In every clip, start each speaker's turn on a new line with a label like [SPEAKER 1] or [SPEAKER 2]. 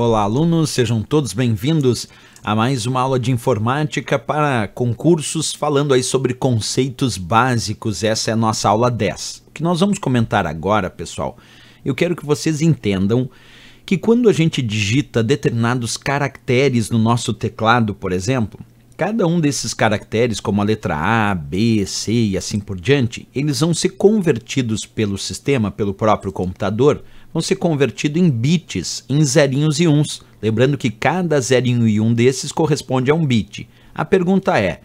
[SPEAKER 1] Olá, alunos, sejam todos bem-vindos a mais uma aula de informática para concursos, falando aí sobre conceitos básicos. Essa é a nossa aula 10. O que nós vamos comentar agora, pessoal, eu quero que vocês entendam que quando a gente digita determinados caracteres no nosso teclado, por exemplo, cada um desses caracteres, como a letra A, B, C e assim por diante, eles vão ser convertidos pelo sistema, pelo próprio computador vão ser convertidos em bits, em zerinhos e uns. Lembrando que cada zerinho e um desses corresponde a um bit. A pergunta é: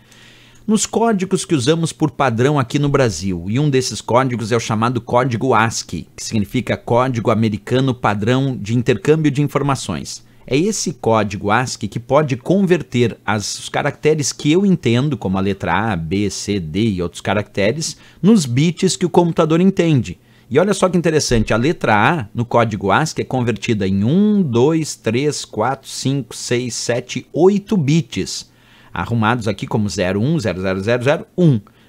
[SPEAKER 1] nos códigos que usamos por padrão aqui no Brasil, e um desses códigos é o chamado código ASCII, que significa Código Americano Padrão de Intercâmbio de Informações. É esse código ASCII que pode converter as, os caracteres que eu entendo, como a letra A, B, C, D e outros caracteres, nos bits que o computador entende. E olha só que interessante, a letra A no código ASCII é convertida em 1, 2, 3, 4, 5, 6, 7, 8 bits, arrumados aqui como 0, 1, 0, 0, 0, 0,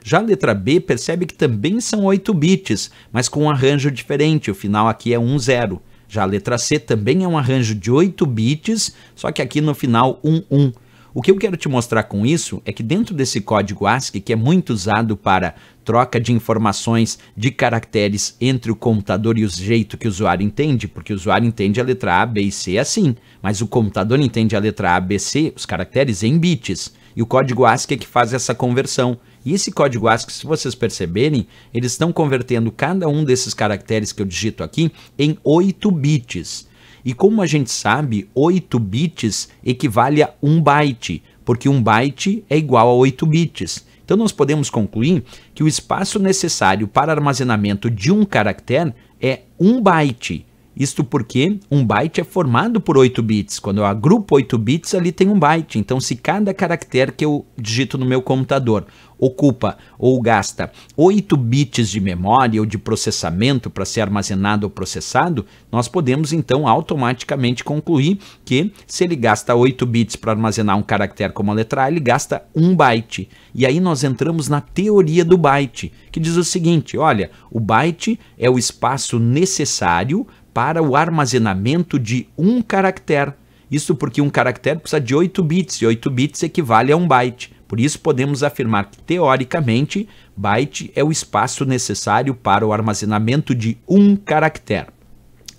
[SPEAKER 1] Já a letra B percebe que também são 8 bits, mas com um arranjo diferente, o final aqui é 1, 0. Já a letra C também é um arranjo de 8 bits, só que aqui no final 1, 1. O que eu quero te mostrar com isso é que dentro desse código ASCII, que é muito usado para troca de informações de caracteres entre o computador e o jeito que o usuário entende, porque o usuário entende a letra A, B e C assim, mas o computador entende a letra A, B, C, os caracteres em bits, e o código ASCII é que faz essa conversão. E esse código ASCII, se vocês perceberem, eles estão convertendo cada um desses caracteres que eu digito aqui em 8 bits. E como a gente sabe, 8 bits equivale a 1 byte, porque 1 byte é igual a 8 bits. Então nós podemos concluir que o espaço necessário para armazenamento de um caractere é 1 byte. Isto porque um byte é formado por 8 bits. Quando eu agrupo 8 bits, ali tem um byte. Então, se cada caractere que eu digito no meu computador ocupa ou gasta 8 bits de memória ou de processamento para ser armazenado ou processado, nós podemos então automaticamente concluir que se ele gasta 8 bits para armazenar um caractere como a letra A, ele gasta 1 byte. E aí nós entramos na teoria do byte, que diz o seguinte: olha, o byte é o espaço necessário para o armazenamento de um caractere. Isso porque um caractere precisa de 8 bits, e 8 bits equivale a um byte. Por isso, podemos afirmar que, teoricamente, byte é o espaço necessário para o armazenamento de um caractere.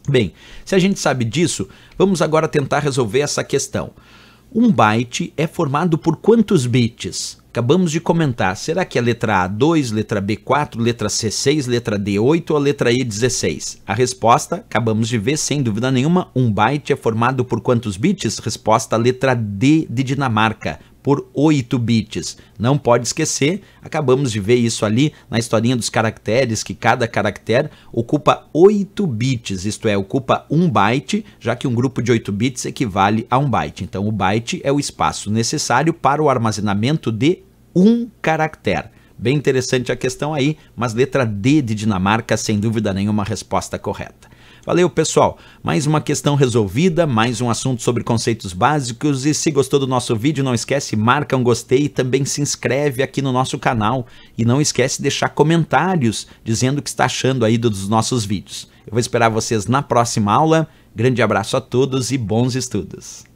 [SPEAKER 1] Bem, se a gente sabe disso, vamos agora tentar resolver essa questão. Um byte é formado por quantos bits? Acabamos de comentar. Será que é letra A2, letra B4, letra C6, letra D8 ou letra E16? A resposta, acabamos de ver, sem dúvida nenhuma, um byte é formado por quantos bits? Resposta letra D de Dinamarca, por 8 bits. Não pode esquecer, acabamos de ver isso ali na historinha dos caracteres, que cada caractere ocupa 8 bits, isto é, ocupa 1 byte, já que um grupo de 8 bits equivale a 1 byte. Então o byte é o espaço necessário para o armazenamento de um caractere. Bem interessante a questão aí, mas letra D de Dinamarca, sem dúvida nenhuma, resposta correta. Valeu, pessoal. Mais uma questão resolvida, mais um assunto sobre conceitos básicos. E se gostou do nosso vídeo, não esquece, marca um gostei e também se inscreve aqui no nosso canal. E não esquece de deixar comentários dizendo o que está achando aí dos nossos vídeos. Eu vou esperar vocês na próxima aula. Grande abraço a todos e bons estudos.